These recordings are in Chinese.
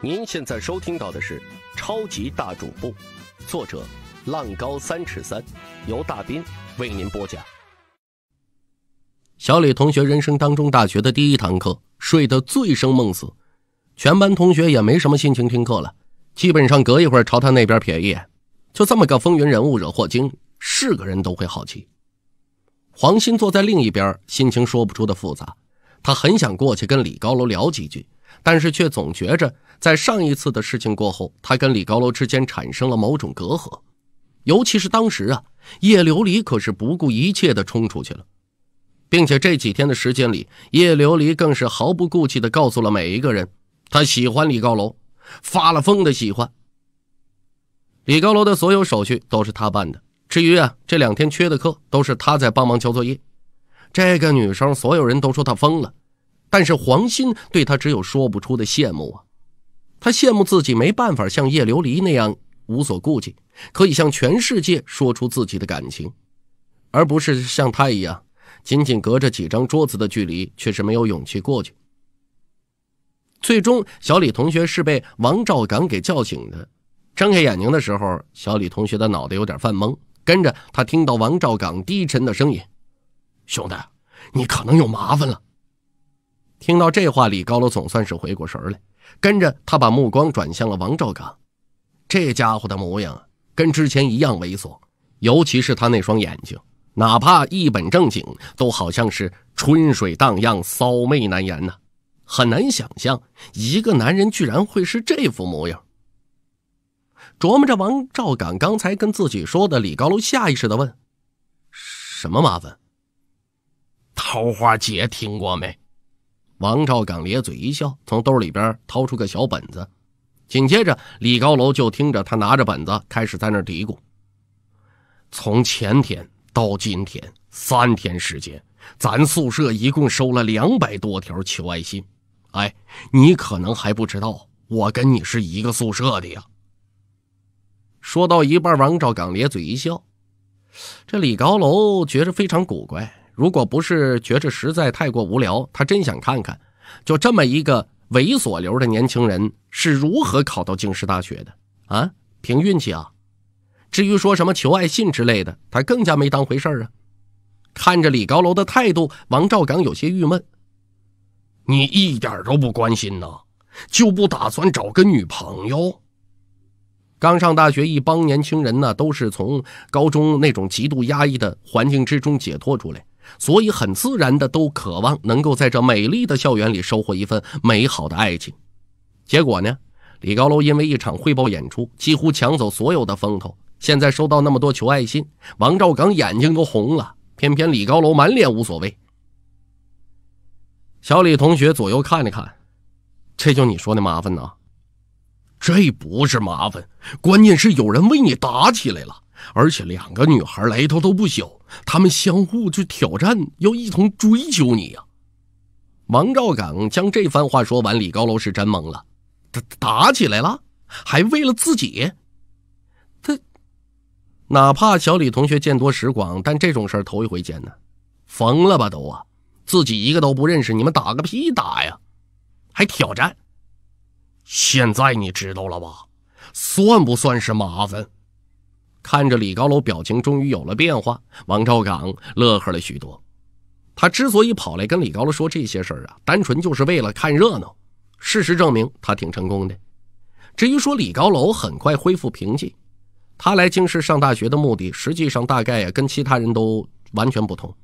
您现在收听到的是《超级大主播》，作者浪高三尺三，由大斌为您播讲。小李同学人生当中大学的第一堂课，睡得醉生梦死，全班同学也没什么心情听课了，基本上隔一会儿朝他那边瞥一眼。就这么个风云人物，惹祸精，是个人都会好奇。黄鑫坐在另一边，心情说不出的复杂，他很想过去跟李高楼聊几句。但是却总觉着，在上一次的事情过后，他跟李高楼之间产生了某种隔阂。尤其是当时啊，叶琉璃可是不顾一切的冲出去了，并且这几天的时间里，叶琉璃更是毫不顾忌的告诉了每一个人，她喜欢李高楼，发了疯的喜欢。李高楼的所有手续都是他办的，至于啊这两天缺的课，都是他在帮忙交作业。这个女生，所有人都说她疯了。但是黄鑫对他只有说不出的羡慕啊，他羡慕自己没办法像叶琉璃那样无所顾忌，可以向全世界说出自己的感情，而不是像他一样，仅仅隔着几张桌子的距离，却是没有勇气过去。最终，小李同学是被王兆岗给叫醒的。睁开眼睛的时候，小李同学的脑袋有点犯懵，跟着他听到王兆岗低沉的声音：“兄弟，你可能有麻烦了。”听到这话，李高楼总算是回过神来，跟着他把目光转向了王兆刚。这家伙的模样跟之前一样猥琐，尤其是他那双眼睛，哪怕一本正经，都好像是春水荡漾，骚媚难言呢。很难想象一个男人居然会是这副模样。琢磨着王兆刚刚才跟自己说的，李高楼下意识的问：“什么麻烦？桃花姐听过没？”王兆岗咧嘴一笑，从兜里边掏出个小本子，紧接着李高楼就听着他拿着本子开始在那嘀咕：“从前天到今天三天时间，咱宿舍一共收了两百多条求爱信。哎，你可能还不知道，我跟你是一个宿舍的呀。”说到一半，王兆岗咧嘴一笑，这李高楼觉着非常古怪。如果不是觉着实在太过无聊，他真想看看，就这么一个猥琐流的年轻人是如何考到京师大学的啊？凭运气啊！至于说什么求爱信之类的，他更加没当回事儿啊。看着李高楼的态度，王兆刚有些郁闷。你一点都不关心呐，就不打算找个女朋友？刚上大学，一帮年轻人呢，都是从高中那种极度压抑的环境之中解脱出来。所以，很自然的，都渴望能够在这美丽的校园里收获一份美好的爱情。结果呢，李高楼因为一场汇报演出，几乎抢走所有的风头。现在收到那么多求爱信，王兆刚眼睛都红了。偏偏李高楼满脸无所谓。小李同学左右看了看，这就你说的麻烦呢？这不是麻烦，关键是有人为你打起来了，而且两个女孩来头都不小。他们相互去挑战，要一同追求你呀！王兆岗将这番话说完，李高楼是真懵了。他打起来了，还为了自己？他哪怕小李同学见多识广，但这种事儿头一回见呢。疯了吧都啊！自己一个都不认识，你们打个屁打呀！还挑战？现在你知道了吧？算不算是麻烦？看着李高楼，表情终于有了变化，王兆岗乐呵了许多。他之所以跑来跟李高楼说这些事儿啊，单纯就是为了看热闹。事实证明，他挺成功的。至于说李高楼很快恢复平静，他来京师上大学的目的，实际上大概跟其他人都完全不同。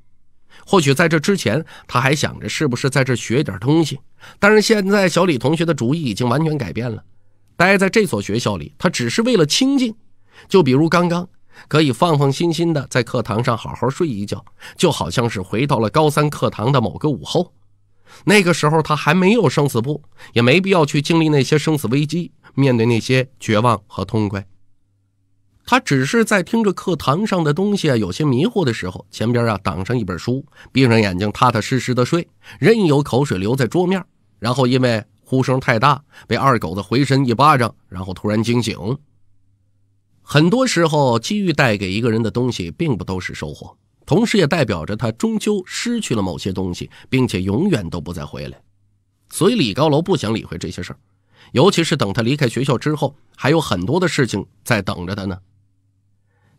或许在这之前，他还想着是不是在这学点东西，但是现在小李同学的主意已经完全改变了。待在这所学校里，他只是为了清静。就比如刚刚，可以放放心心的在课堂上好好睡一觉，就好像是回到了高三课堂的某个午后，那个时候他还没有生死簿，也没必要去经历那些生死危机，面对那些绝望和痛快。他只是在听着课堂上的东西有些迷糊的时候，前边啊挡上一本书，闭上眼睛踏踏实实的睡，任由口水留在桌面，然后因为呼声太大，被二狗子回身一巴掌，然后突然惊醒。很多时候，机遇带给一个人的东西，并不都是收获，同时也代表着他终究失去了某些东西，并且永远都不再回来。所以，李高楼不想理会这些事儿，尤其是等他离开学校之后，还有很多的事情在等着他呢。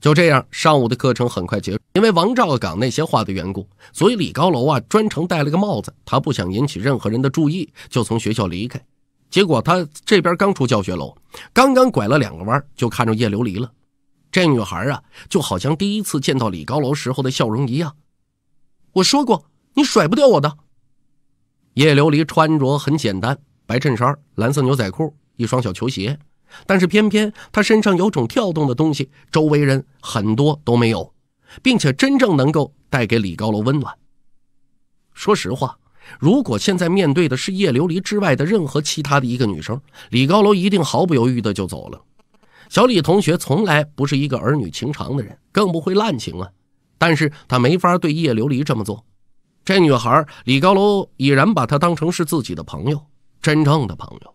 就这样，上午的课程很快结束，因为王兆岗那些话的缘故，所以李高楼啊专程戴了个帽子，他不想引起任何人的注意，就从学校离开。结果他这边刚出教学楼，刚刚拐了两个弯，就看着叶琉璃了。这女孩啊，就好像第一次见到李高楼时候的笑容一样。我说过，你甩不掉我的。叶琉璃穿着很简单，白衬衫、蓝色牛仔裤、一双小球鞋，但是偏偏她身上有种跳动的东西，周围人很多都没有，并且真正能够带给李高楼温暖。说实话。如果现在面对的是叶琉璃之外的任何其他的一个女生，李高楼一定毫不犹豫的就走了。小李同学从来不是一个儿女情长的人，更不会滥情啊。但是他没法对叶琉璃这么做。这女孩，李高楼已然把她当成是自己的朋友，真正的朋友。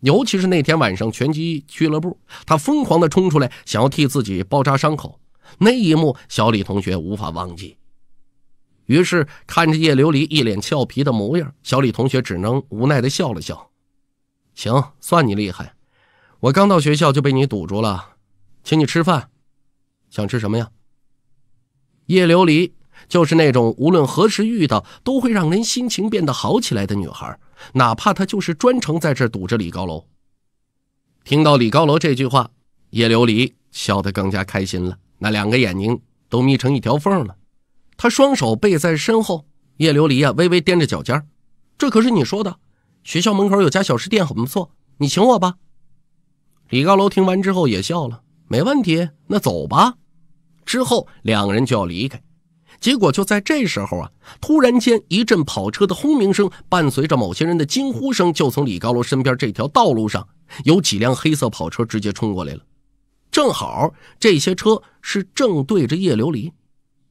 尤其是那天晚上拳击俱乐部，他疯狂的冲出来想要替自己包扎伤口，那一幕小李同学无法忘记。于是看着叶琉璃一脸俏皮的模样，小李同学只能无奈地笑了笑。行，算你厉害。我刚到学校就被你堵住了，请你吃饭，想吃什么呀？叶琉璃就是那种无论何时遇到都会让人心情变得好起来的女孩，哪怕她就是专程在这堵着李高楼。听到李高楼这句话，叶琉璃笑得更加开心了，那两个眼睛都眯成一条缝了。他双手背在身后，叶琉璃啊微微踮着脚尖这可是你说的。学校门口有家小吃店很不错，你请我吧。李高楼听完之后也笑了，没问题，那走吧。之后两个人就要离开，结果就在这时候啊，突然间一阵跑车的轰鸣声，伴随着某些人的惊呼声，就从李高楼身边这条道路上，有几辆黑色跑车直接冲过来了。正好这些车是正对着叶琉璃。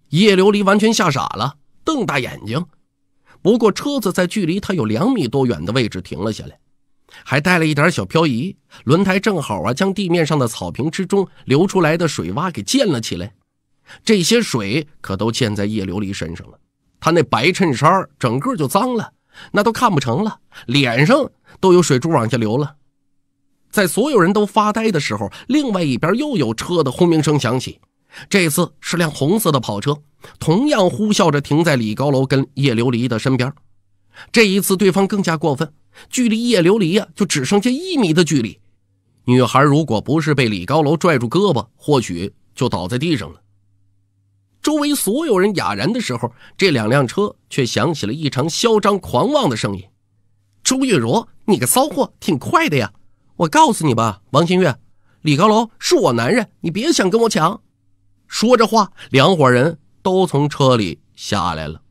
叶琉璃完全吓傻了，瞪大眼睛。不过车子在距离他有两米多远的位置停了下来，还带了一点小漂移，轮胎正好啊将地面上的草坪之中流出来的水洼给溅了起来。这些水可都溅在叶琉璃身上了，他那白衬衫整个就脏了，那都看不成了，脸上都有水珠往下流了。在所有人都发呆的时候，另外一边又有车的轰鸣声响起。这次是辆红色的跑车，同样呼啸着停在李高楼跟叶琉璃的身边。这一次，对方更加过分，距离叶琉璃呀就只剩下一米的距离。女孩如果不是被李高楼拽住胳膊，或许就倒在地上了。周围所有人哑然的时候，这两辆车却响起了异常嚣张狂妄的声音：“周月如，你个骚货，挺快的呀！我告诉你吧，王新月，李高楼是我男人，你别想跟我抢。”说着话，两伙人都从车里下来了。